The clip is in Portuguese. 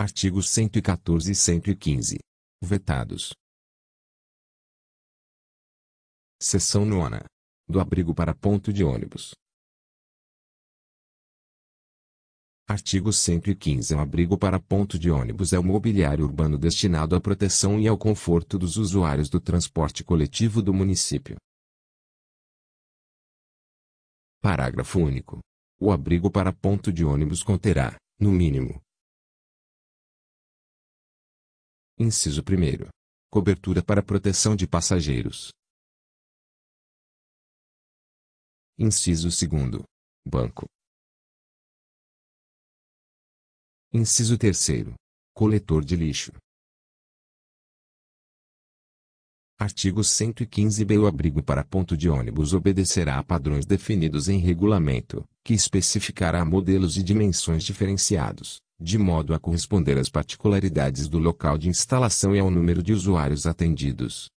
Artigos 114 e 115. Vetados. Seção nona. Do abrigo para ponto de ônibus. Artigo 115 O abrigo para ponto de ônibus é o mobiliário urbano destinado à proteção e ao conforto dos usuários do transporte coletivo do município. Parágrafo único. O abrigo para ponto de ônibus conterá, no mínimo, Inciso 1. Cobertura para proteção de passageiros. Inciso 2. Banco. Inciso 3. Coletor de lixo. Artigo 115b. O abrigo para ponto de ônibus obedecerá a padrões definidos em regulamento, que especificará modelos e dimensões diferenciados de modo a corresponder às particularidades do local de instalação e ao número de usuários atendidos.